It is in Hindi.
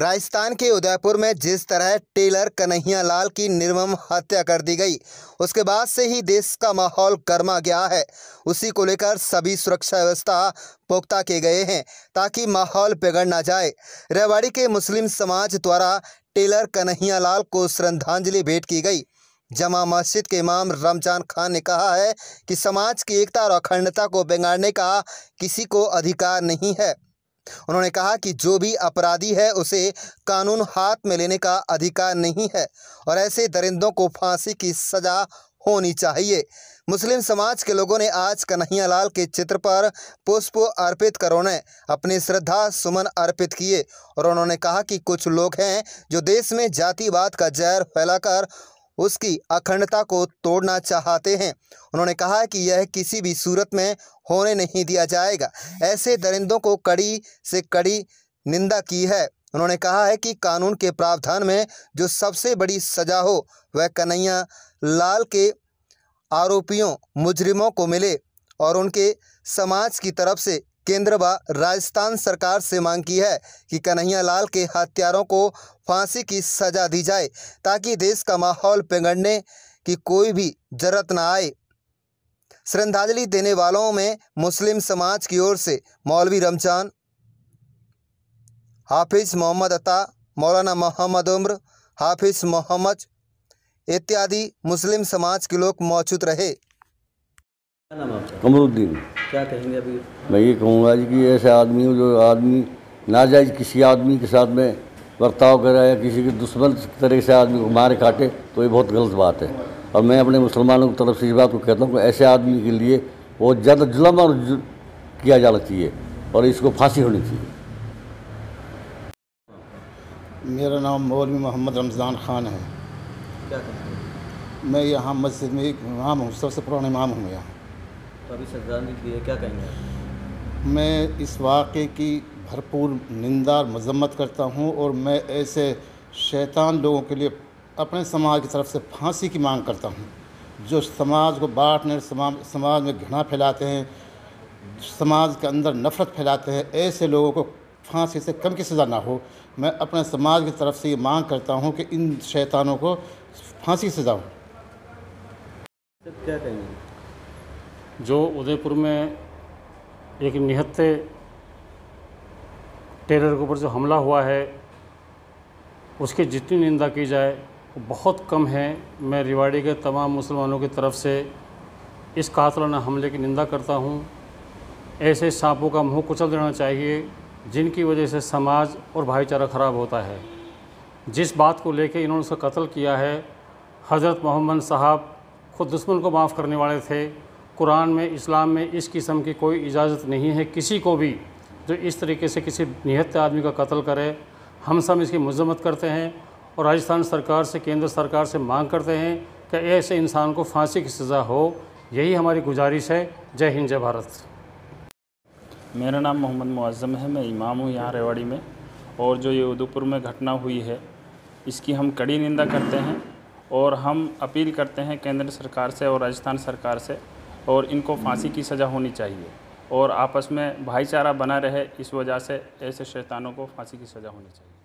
राजस्थान के उदयपुर में जिस तरह टेलर कन्हैया लाल की निर्मम हत्या कर दी गई उसके बाद से ही देश का माहौल गर्मा गया है उसी को लेकर सभी सुरक्षा व्यवस्था पुख्ता किए गए हैं ताकि माहौल बिगड़ ना जाए रेवाड़ी के मुस्लिम समाज द्वारा टेलर कन्हैया लाल को श्रद्धांजलि भेंट की गई जमा मस्जिद के इमाम रमजान खान ने कहा है कि समाज की एकता और अखंडता को बिगाड़ने का किसी को अधिकार नहीं है उन्होंने कहा कि जो भी अपराधी है उसे कानून हाथ में लेने का अधिकार नहीं है और ऐसे दरिंदों को फांसी की सज़ा होनी चाहिए मुस्लिम समाज के लोगों ने आज कन्हैया लाल के चित्र पर पुष्प अर्पित कर उन्हें अपनी श्रद्धा सुमन अर्पित किए और उन्होंने कहा कि कुछ लोग हैं जो देश में जातिवाद का जहर फैलाकर उसकी अखंडता को तोड़ना चाहते हैं उन्होंने कहा कि यह किसी भी सूरत में होने नहीं दिया जाएगा ऐसे दरिंदों को कड़ी से कड़ी निंदा की है उन्होंने कहा है कि कानून के प्रावधान में जो सबसे बड़ी सजा हो वह कन्हैया लाल के आरोपियों मुजरिमों को मिले और उनके समाज की तरफ से केंद्र व राजस्थान सरकार से मांग की है कि कन्हैया लाल के हत्यारों को फांसी की सजा दी जाए ताकि देश का माहौल बिगड़ने की कोई भी जरूरत न आए श्रद्धांजलि देने वालों में मुस्लिम समाज की ओर से मौलवी रमजान हाफिज़ मोहम्मद अता मौलाना मोहम्मद उम्र हाफिज़ मोहम्मद इत्यादि मुस्लिम समाज के लोग मौजूद रहे कमरुद्दीन क्या कहेंगे अभी मैं ये कहूँगा जी कि ऐसे आदमी जो आदमी नाजायज किसी आदमी के साथ में बर्ताव करा या किसी के दुश्मन तरह से आदमी को मारे काटे तो ये बहुत गलत बात है और मैं अपने मुसलमानों की तरफ से इस बात को कहता हूँ कि ऐसे आदमी के लिए बहुत ज़्यादा जुलम और जुल किया जाना चाहिए और इसको फांसी होनी चाहिए मेरा नाम मौलवी मोहम्मद रमज़ान ख़ान है मैं यहाँ मस्जिद में एक इमाम हूँ सबसे पुराना इमाम हूँ यहाँ अभी सजा मिल है क्या कहेंगे मैं इस वाक़े की भरपूर निंदा मजम्मत करता हूँ और मैं ऐसे शैतान लोगों के लिए अपने समाज की तरफ से फांसी की मांग करता हूँ जो समाज को बांटने समाज समाज में घृणा फैलाते हैं समाज के अंदर नफ़रत फैलाते हैं ऐसे लोगों को फांसी से कम की सज़ा ना हो मैं अपने समाज की तरफ से ये मांग करता हूँ कि इन शैतानों को फांसी सजा हो क्या कहेंगे जो उदयपुर में एक निहत्ते टेरर के ऊपर जो हमला हुआ है उसकी जितनी निंदा की जाए वो बहुत कम है मैं रिवाड़ी के तमाम मुसलमानों की तरफ से इस कातलाना हमले की निंदा करता हूँ ऐसे सांपों का मुंह कुचल देना चाहिए जिनकी वजह से समाज और भाईचारा ख़राब होता है जिस बात को लेकर इन्होंने उसका कत्ल किया है हज़रत मोहम्मद साहब खुद दुश्मन को माफ़ करने वाले थे कुरान में इस्लाम में इस किस्म की कोई इजाज़त नहीं है किसी को भी जो इस तरीके से किसी निहत आदमी का कत्ल करे हम सब इसकी मजम्मत करते हैं और राजस्थान सरकार से केंद्र सरकार से मांग करते हैं कि ऐसे इंसान को फांसी की सज़ा हो यही हमारी गुजारिश है जय हिंद जय भारत मेरा नाम मोहम्मद मुआज़म है मैं इमाम हूँ यहाँ रेवाड़ी में और जो ये उदयपुर में घटना हुई है इसकी हम कड़ी निंदा करते हैं और हम अपील करते हैं केंद्र सरकार से और राजस्थान सरकार से और इनको फांसी की सज़ा होनी चाहिए और आपस में भाईचारा बना रहे इस वजह से ऐसे शैतानों को फांसी की सज़ा होनी चाहिए